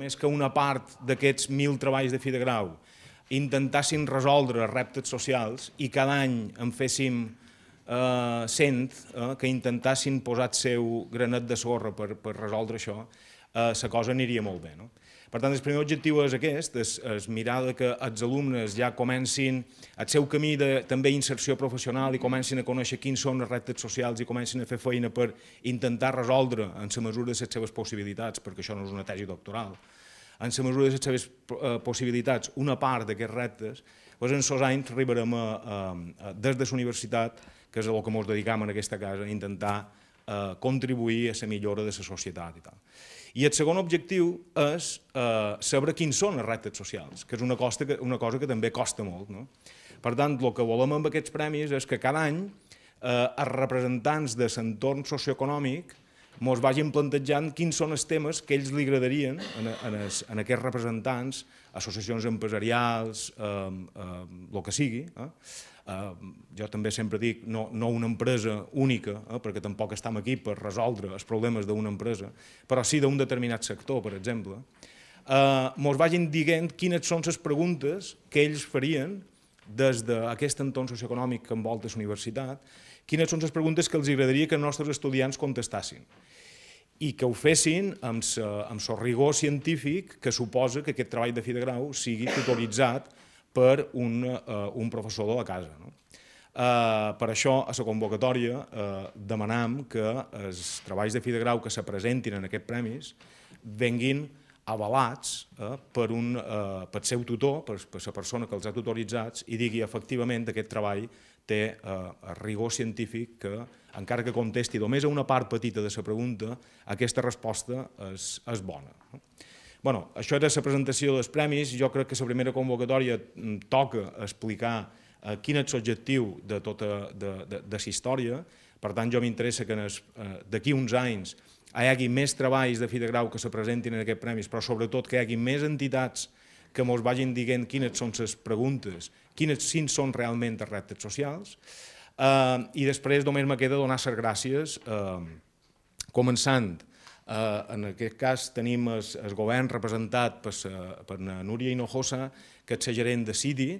Més que una part d'aquests mil treballs de fi de grau intentassin resoldre reptes socials i cada any en féssim eh, cent eh, que intentassin posar el seu granet de sorra per, per resoldre això, eh, la cosa aniria molt bé. No? Per tant, el primer objectiu és aquest, és, mirar que els alumnes ja comencin el seu camí de també inserció professional i comencin a conèixer quins són les reptes socials i comencin a fer feina per intentar resoldre en la mesura de les seves possibilitats, perquè això no és una tesi doctoral, en la mesura de les seves eh, possibilitats, una part d'aquests reptes, doncs en aquests anys arribarem a, des de la universitat, que és a el que ens dedicam en aquesta casa, a intentar Eh, contribuir a la millora de la societat i tal. I el segon objectiu és eh, saber quins són els reptes socials, que és una, costa que, una cosa que també costa molt. No? Per tant, el que volem amb aquests premis és que cada any eh, els representants de l'entorn socioeconòmic mos vagin plantejant quins són els temes que ells li agradarien en, en, es, en aquests representants, associacions empresarials, eh, eh, el que sigui. Eh? Eh, jo també sempre dic no, no una empresa única, eh, perquè tampoc estem aquí per resoldre els problemes d'una empresa, però sí d'un determinat sector, per exemple. Eh, mos vagin dient quines són les preguntes que ells farien des d'aquest entorn socioeconòmic que envolta la universitat quines són les preguntes que els agradaria que els nostres estudiants contestassin i que ho fessin amb el rigor científic que suposa que aquest treball de fi de grau sigui tutoritzat per un, eh, un professor de la casa. No? Eh, per això, a la convocatòria, eh, demanem que els treballs de fi de grau que se presentin en aquest premis venguin avalats eh, per, un, eh, pel seu tutor, per, per la persona que els ha tutoritzats, i digui efectivament aquest treball té eh, rigor científic que, encara que contesti només a una part petita de la pregunta, aquesta resposta és, és bona. Bueno, això era la presentació dels premis. Jo crec que la primera convocatòria mm, toca explicar eh, quin és l'objectiu de tota de, de, de, de història. Per tant, jo m'interessa que eh, d'aquí uns anys hi hagi més treballs de fi de grau que se presentin en aquest premis, però sobretot que hi hagi més entitats que ens vagin dient quines són les preguntes, quines quins són realment els reptes socials, eh, i després només me queda donar les gràcies, eh, començant, eh, en aquest cas tenim el govern representat per, sa, per na Núria Hinojosa, que és la gerent de CIDI,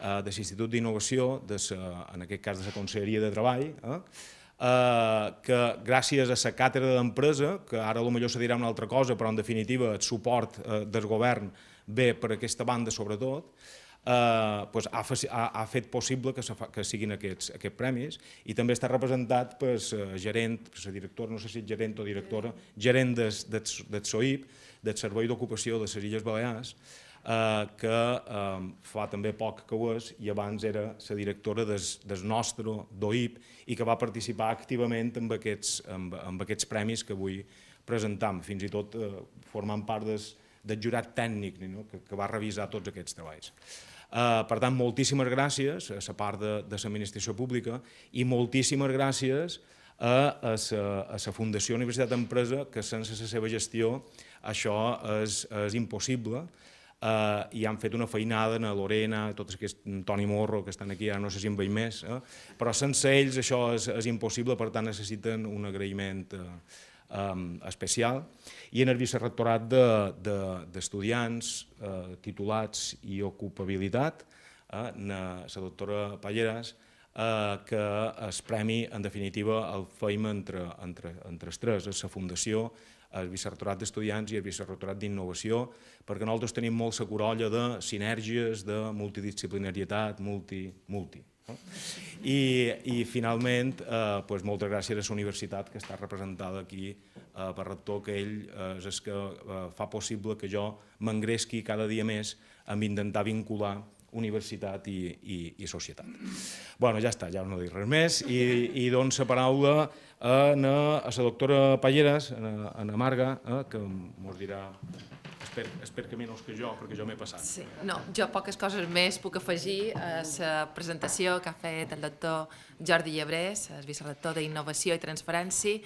eh, de l'Institut d'Innovació, en aquest cas de la Conselleria de Treball, eh? eh, que gràcies a la càtedra d'empresa, que ara millor se dirà una altra cosa, però en definitiva el suport eh, del govern ve per aquesta banda sobretot, eh, pues, ha, ha, ha fet possible que, se fa, que siguin aquests, aquests premis i també està representat per la eh, gerent, per la directora, no sé si gerent o directora, gerent del SOIP, del Servei d'Ocupació de les Illes Balears, Eh, que ehm, fa també poc que ho és i abans era la directora des, nostre d'OIP i que va participar activament amb aquests, amb, amb aquests premis que avui presentam, fins i tot eh, formant part des, del jurat tècnic no? que, que va revisar tots aquests treballs. Eh, per tant, moltíssimes gràcies a la part de, l'administració pública i moltíssimes gràcies a la Fundació Universitat d'Empresa, que sense la seva gestió això és, és impossible eh, i han fet una feinada, na Lorena, tots aquests, Toni Morro, que estan aquí, ara no sé si en veig més, eh? però sense ells això és, és impossible, per tant necessiten un agraïment eh, um, especial, i en el vicerrectorat d'estudiants de, de, eh, titulats i ocupabilitat, eh, na, la doctora Palleras eh, que es premi, en definitiva, el FEIM entre, entre, entre els tres, la Fundació, el Vicerrectorat d'Estudiants i el Vicerrectorat d'Innovació, perquè nosaltres tenim molt la corolla de sinergies, de multidisciplinarietat, multi... multi. No? I, i finalment, eh, pues moltes gràcies a la universitat que està representada aquí eh, per rector, que ell eh, és el que eh, fa possible que jo m'engresqui cada dia més amb intentar vincular universitat i, i, i societat. bueno, ja està, ja no dic res més, i, i doncs la paraula eh, a, a, a la doctora Palleres, a, eh, a Marga, eh, que mos dirà espero, esper que menys que jo, perquè jo m'he passat. Sí, no, jo poques coses més puc afegir a la presentació que ha fet el doctor Jordi Llebrés, el vicerrector d'Innovació i Transferència,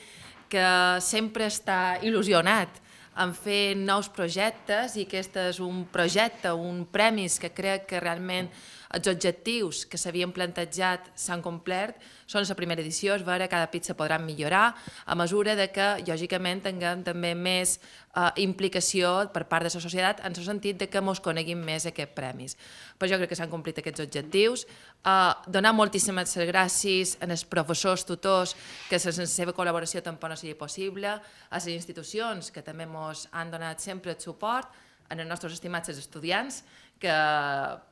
que sempre està il·lusionat en fer nous projectes i aquest és un projecte, un premis que crec que realment els objectius que s'havien plantejat s'han complert, són la primera edició, és veure cada pizza podran millorar, a mesura de que, lògicament, tinguem també més eh, implicació per part de la societat, en el sentit de que mos coneguin més aquests premis. Però jo crec que s'han complit aquests objectius. Eh, donar moltíssimes gràcies als professors, tutors, que sense la seva col·laboració tampoc no sigui possible, a les institucions que també ens han donat sempre el suport, en els nostres estimats estudiants, que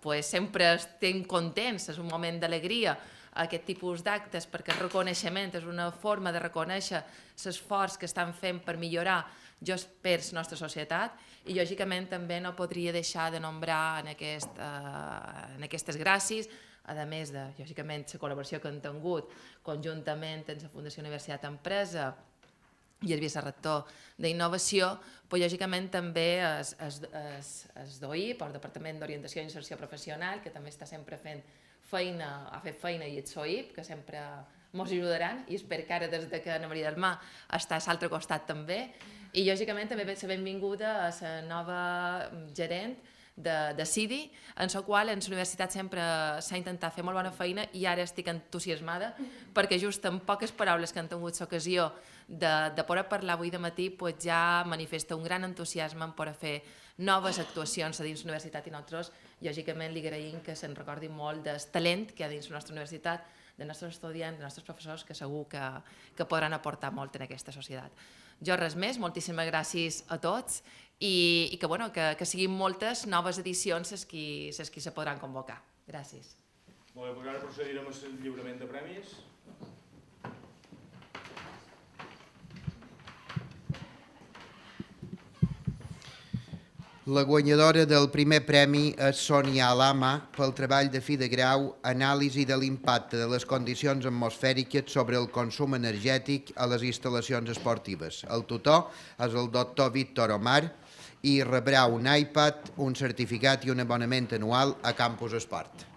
pues, sempre estem contents, és un moment d'alegria, aquest tipus d'actes, perquè el reconeixement és una forma de reconèixer l'esforç que estan fent per millorar jo per la nostra societat i lògicament també no podria deixar de nombrar en, aquest, eh, en aquestes gràcies a més de, lògicament, la col·laboració que han tingut conjuntament amb la Fundació Universitat Empresa, i el vicerrector d'Innovació, però lògicament també es, es, es, es d'OI, pel Departament d'Orientació i Inserció Professional, que també està sempre fent feina, ha fet feina i et OIP, que sempre mos ajudaran i espero que ara des de que Ana Maria del Mar està a l'altre costat també i lògicament també ser benvinguda a la nova gerent de, de CIDI, en la qual en la universitat sempre s'ha intentat fer molt bona feina i ara estic entusiasmada perquè just en poques paraules que han tingut l'ocasió de, de poder parlar avui de matí pues ja manifesta un gran entusiasme en poder fer noves actuacions a dins la universitat i nosaltres, lògicament, li agraïm que se'n recordi molt del talent que hi ha dins la nostra universitat, de nostres estudiants, de nostres professors, que segur que, que podran aportar molt en aquesta societat. Jo res més, moltíssimes gràcies a tots i, i que, bueno, que, que siguin moltes noves edicions les qui, les qui se podran convocar. Gràcies. Molt bé, doncs ara procedirem al lliurament de premis. La guanyadora del primer premi és Sonia Alama pel treball de fi de grau Anàlisi de l'impacte de les condicions atmosfèriques sobre el consum energètic a les instal·lacions esportives. El tutor és el doctor Víctor Omar, i rebrà un iPad, un certificat i un abonament anual a Campus Esport.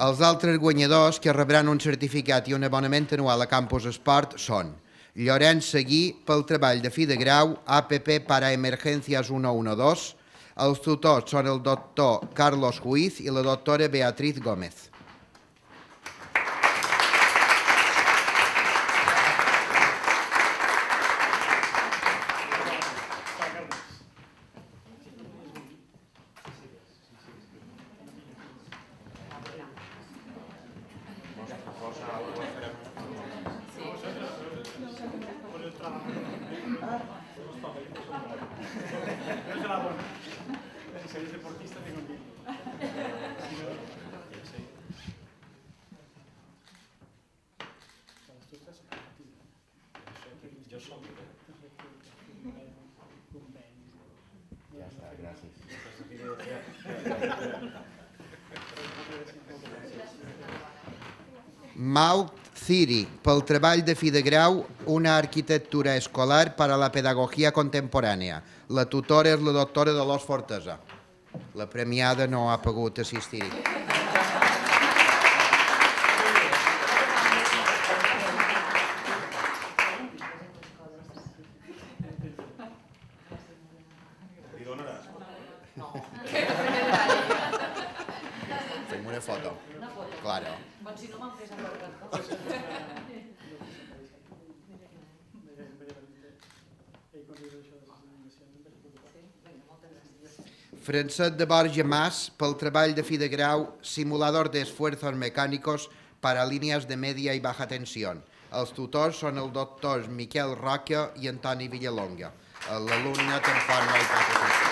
Els altres guanyadors que rebran un certificat i un abonament anual a Campus Esport són Llorenç Seguí pel treball de fi de grau, APP para emergencias 112, els tutors són el doctor Carlos Ruiz i la doctora Beatriz Gómez. Maut això jo som ja està, gràcies Ciri, pel treball de fi de grau, una arquitectura escolar per a la pedagogia contemporània. La tutora és la doctora Dolors Fortesa. La premiada no ha pogut assistir. claro. Quan si no m'han fet Francesc de Borja Mas, pel treball de fi de grau Simulador d'esforços mecànicos per a línies de media i baja tensió. Els tutors són el doctor Miquel Roca i Antoni Villalonga. L'alumne tampoc no hi participa.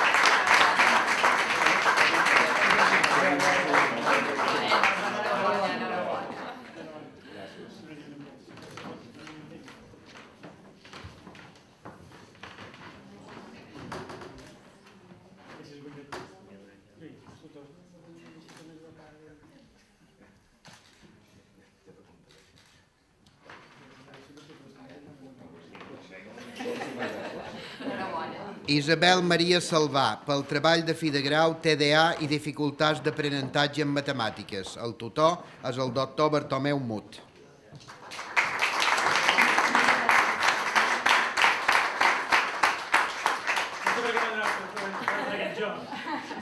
Isabel Maria Salvà, pel treball de fi de grau, TDA i dificultats d'aprenentatge en matemàtiques. El tutor és el doctor Bartomeu Mut.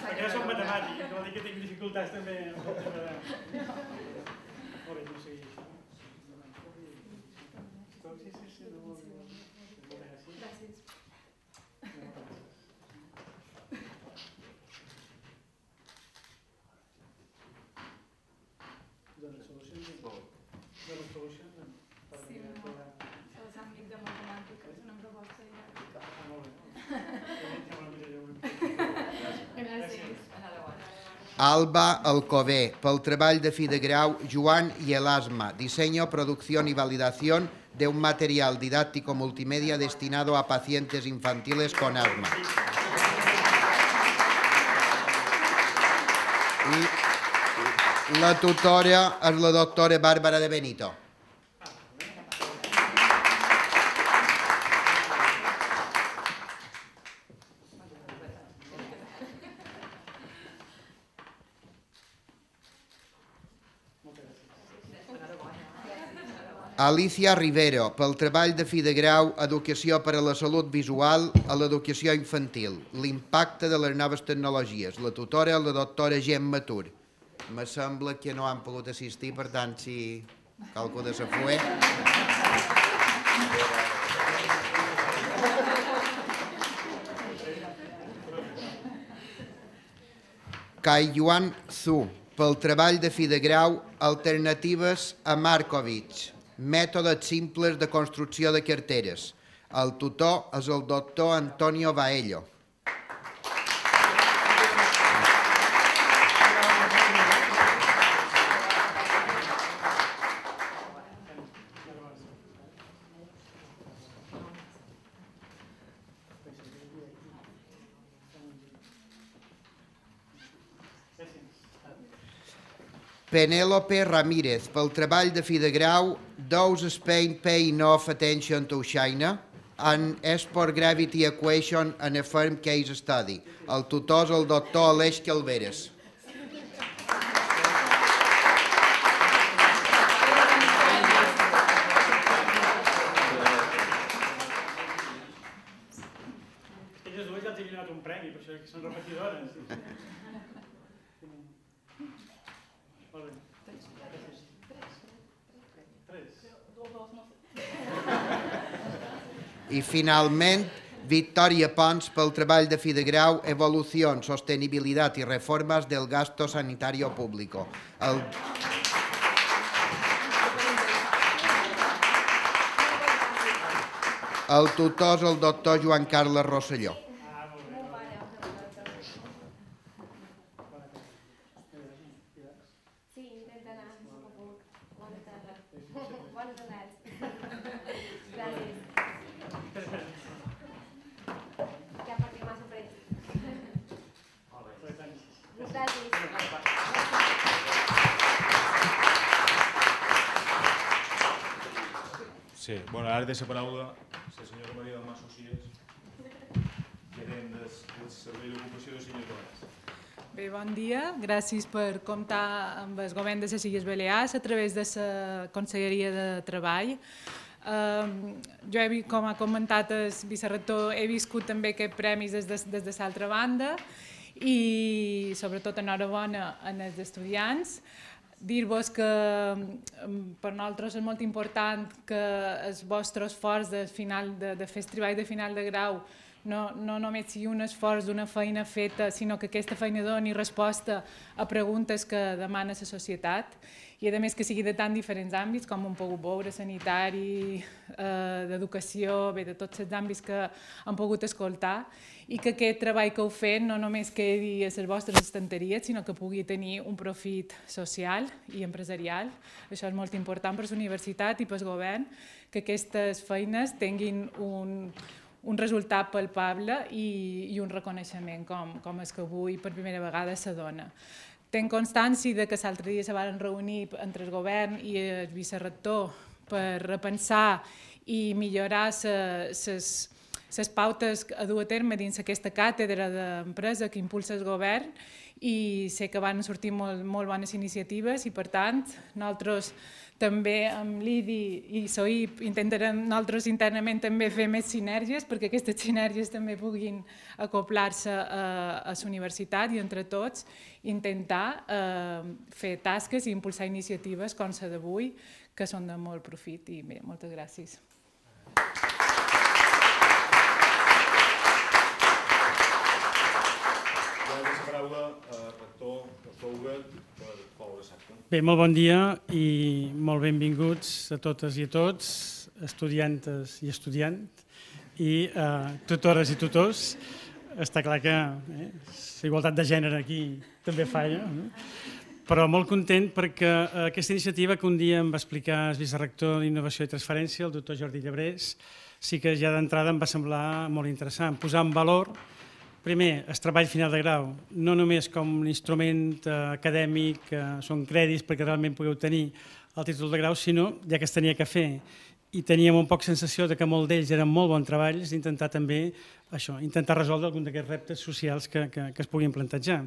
Perquè són matemàtics, vol dir que tinc dificultats també. Molt bé, no sé. Sí, sí, sí, Alba Alcobé, pel treball de fi de grau Joan i Elasma, disseny, producció i validació d'un material didàctic multimèdia destinat a pacients infantils con asma. la tutora és la doctora Bàrbara de Benito. Alicia Rivero, pel treball de fi de grau Educació per a la salut visual a l'educació infantil, l'impacte de les noves tecnologies, la tutora, la doctora Gemma Tur. Me sembla que no han pogut assistir, per tant, si calco de sa fuet. Kai Yuan Zhu, pel treball de fi de grau Alternatives a Markovic, mètodes simples de construcció de carteres. El tutor és el doctor Antonio Baello. Penélope Ramírez, pel treball de fi de grau Those Spain pay enough attention to China an Export Gravity Equation and a Firm Case Study. El tutor és el doctor Aleix Calveres. finalment, Victòria Pons pel treball de fi de grau Evolució, Sostenibilitat i Reformes del Gasto Sanitario Público. El... El tutor és el doctor Joan Carles Rosselló. la paraula la senyora Maria del Mas Socias, gerent del Servei d'Ocupació de Silles Balears. Bé, bon dia. Gràcies per comptar amb el govern de les Illes Balears a través de la Conselleria de Treball. Ehm, jo, com ha comentat el vicerrector, he viscut també aquest premi des de, des de l'altra banda i sobretot enhorabona en els estudiants dir-vos que mm, mm, per nosaltres és molt important que el vostre esforç de, final, de, de fer el treball de final de grau no, no només sigui un esforç d'una feina feta, sinó que aquesta feina doni resposta a preguntes que demana la societat i a més que sigui de tan diferents àmbits com hem pogut veure, sanitari, eh, d'educació, bé, de tots els àmbits que hem pogut escoltar i que aquest treball que heu fet no només quedi a les vostres estanteries, sinó que pugui tenir un profit social i empresarial. Això és molt important per la universitat i per el govern, que aquestes feines tinguin un, un resultat palpable i, i un reconeixement com, com és que avui per primera vegada s'adona. dona. Tenc constància de que l'altre dia es van reunir entre el govern i el vicerrector per repensar i millorar les pautes a dur a terme dins aquesta càtedra d'empresa que impulsa el govern i sé que van sortir molt, molt bones iniciatives i, per tant, nosaltres també amb l'IDI i SOIP intentarem nosaltres internament també fer més sinergies perquè aquestes sinergies també puguin acoplar-se a, a la universitat i entre tots intentar eh, fer tasques i impulsar iniciatives com la d'avui que són de molt profit i bé, moltes gràcies. paraula, eh, rector de Souga, per Paula Sacta. Bé, molt bon dia i molt benvinguts a totes i a tots, estudiantes i estudiant, i eh, tutores i tutors. Està clar que eh, la igualtat de gènere aquí també falla, no? però molt content perquè eh, aquesta iniciativa que un dia em va explicar el vicerrector d'Innovació i Transferència, el doctor Jordi Llebrés, sí que ja d'entrada em va semblar molt interessant, posar en valor Primer, el treball final de grau, no només com un instrument eh, acadèmic, que eh, són crèdits perquè realment pugueu tenir el títol de grau, sinó ja que es tenia que fer i teníem un poc sensació de que molt d'ells eren molt bons treballs, d'intentar també això, intentar resoldre algun d'aquests reptes socials que, que, que es puguin plantejar.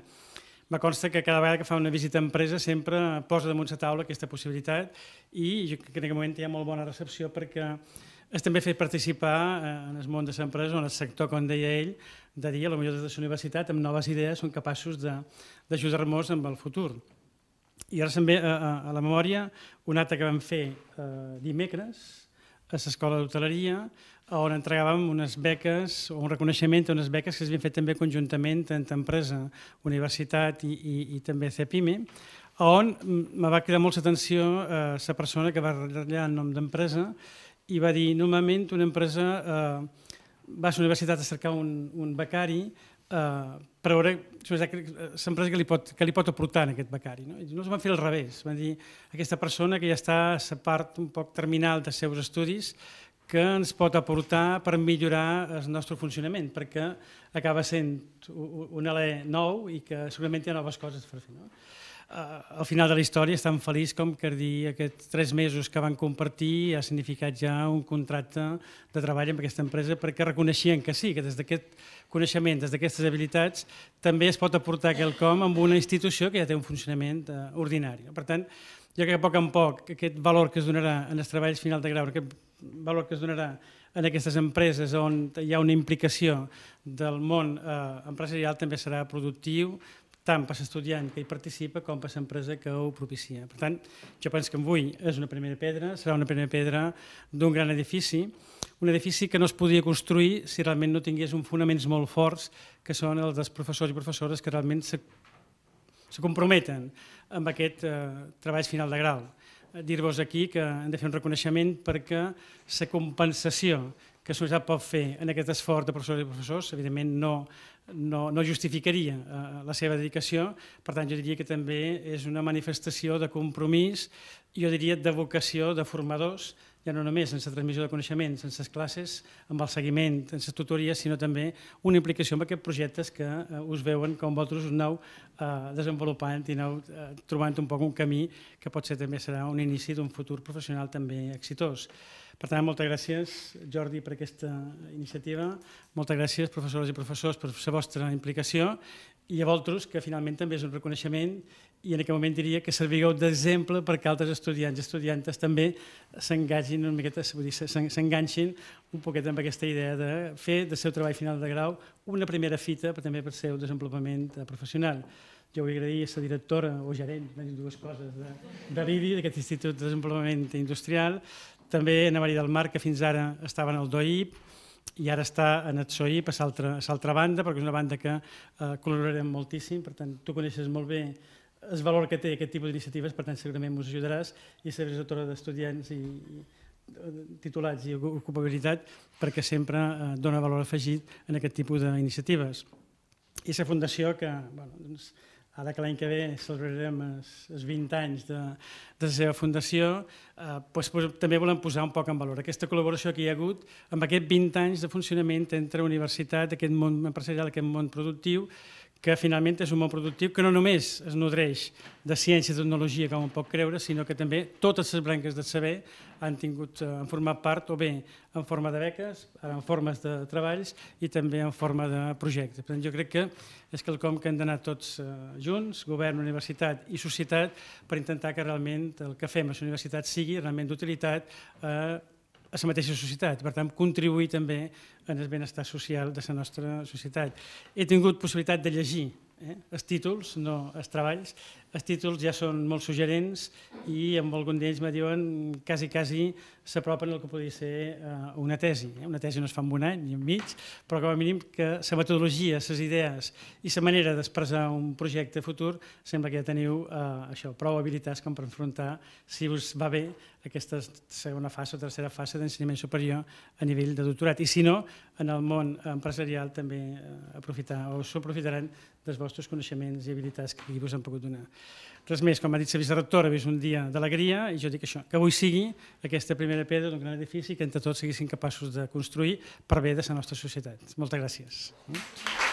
Me consta que cada vegada que fa una visita a empresa sempre posa damunt la taula aquesta possibilitat i jo crec que en aquest moment hi ha molt bona recepció perquè es també fer participar eh, en el món de l'empresa, en el sector, com deia ell, de dir, a la millor des de la universitat, amb noves idees, són capaços d'ajudar-nos amb el futur. I ara se'm ve a, a, la memòria un acte que vam fer eh, dimecres a l'escola d'hoteleria, on entregàvem unes beques o un reconeixement a unes beques que s'havien fet també conjuntament entre empresa, universitat i, i, i també CEPIME, on me va cridar molta atenció eh, la persona que va allà en nom d'empresa i va dir, normalment una empresa eh, vas a la universitat a cercar un, un becari eh, per veure eh, l'empresa que, li pot, que li pot aportar en aquest becari. No? I no es van fer al revés, van dir aquesta persona que ja està a la part un poc terminal dels seus estudis que ens pot aportar per millorar el nostre funcionament, perquè acaba sent un alè nou i que segurament hi ha noves coses per fer. No? Eh, al final de la història és tan feliç com que dir aquests tres mesos que van compartir ha significat ja un contracte de treball amb aquesta empresa perquè reconeixien que sí, que des d'aquest coneixement, des d'aquestes habilitats, també es pot aportar quelcom amb una institució que ja té un funcionament eh, ordinari. Per tant, jo crec que a poc a poc aquest valor que es donarà en els treballs final de grau, aquest valor que es donarà en aquestes empreses on hi ha una implicació del món eh, empresarial també serà productiu, tant per l'estudiant que hi participa com per l'empresa que ho propicia. Per tant, jo penso que avui és una primera pedra, serà una primera pedra d'un gran edifici, un edifici que no es podia construir si realment no tingués uns fonaments molt forts que són els dels professors i professores que realment se, se comprometen amb aquest eh, treball final de grau. Dir-vos aquí que hem de fer un reconeixement perquè la compensació que la societat pot fer en aquest esforç de professors i professors, evidentment no no, no justificaria eh, la seva dedicació. Per tant, jo diria que també és una manifestació de compromís, jo diria de vocació de formadors, ja no només sense transmissió de coneixements, sense classes, amb el seguiment, sense tutories, sinó també una implicació en aquests projectes que eh, us veuen com vosaltres us aneu eh, desenvolupant i aneu eh, trobant un poc un camí que potser també serà un inici d'un futur professional també exitós. Per tant, moltes gràcies, Jordi, per aquesta iniciativa. Moltes gràcies, professores i professors, per la vostra implicació i a vosaltres, que finalment també és un reconeixement i en aquest moment diria que servigueu d'exemple perquè altres estudiants i estudiantes també s'engagin una miqueta, s'enganxin un poquet amb aquesta idea de fer del seu treball final de grau una primera fita per també per seu desenvolupament professional. Jo vull agrair a la directora o gerent, dues coses, de, de l'IDI, d'aquest Institut de Desenvolupament Industrial, també Ana Maria del Mar, que fins ara estava en el DOIP, i ara està en el SOIP, a l'altra banda, perquè és una banda que eh, col·laborarem moltíssim, per tant, tu coneixes molt bé el valor que té aquest tipus d'iniciatives, per tant, segurament ens ajudaràs, i seràs autora d'estudiants i, titulats i ocupabilitat, perquè sempre eh, dona valor afegit en aquest tipus d'iniciatives. I la fundació que bueno, doncs, ara que l'any que ve celebrarem els, els 20 anys de, de la seva fundació, eh, doncs, també volem posar un poc en valor aquesta col·laboració que hi ha hagut amb aquests 20 anys de funcionament entre universitat, aquest món empresarial, aquest món productiu, que finalment és un món productiu que no només es nodreix de ciència i tecnologia, com en pot creure, sinó que també totes les branques de saber han, tingut, eh, han format part o bé en forma de beques, en formes de treballs i també en forma de projectes. Per tant, jo crec que és quelcom que hem d'anar tots eh, junts, govern, universitat i societat, per intentar que realment el que fem a la universitat sigui realment d'utilitat eh, a la mateixa societat, per tant, contribuir també en el benestar social de la nostra societat. He tingut possibilitat de llegir eh, els títols, no els treballs, els títols ja són molt suggerents i amb algun d'ells me diuen quasi, quasi s'apropen el que podria ser eh, una tesi. Eh? Una tesi no es fa en un any ni en mig, però com a mínim que la metodologia, les idees i la manera d'expressar un projecte futur sembla que ja teniu eh, això, prou habilitats com per enfrontar, si us va bé, aquesta segona fase o tercera fase d'ensenyament superior a nivell de doctorat. I si no, en el món empresarial també eh, aprofitar o s'aprofitaran dels vostres coneixements i habilitats que aquí vos han pogut donar. Res més, com ha dit la vicerectora, ha vist un dia d'alegria i jo dic això, que avui sigui aquesta primera pedra d'un gran edifici que entre tots siguessin capaços de construir per bé de la nostra societat. Moltes gràcies. Mm.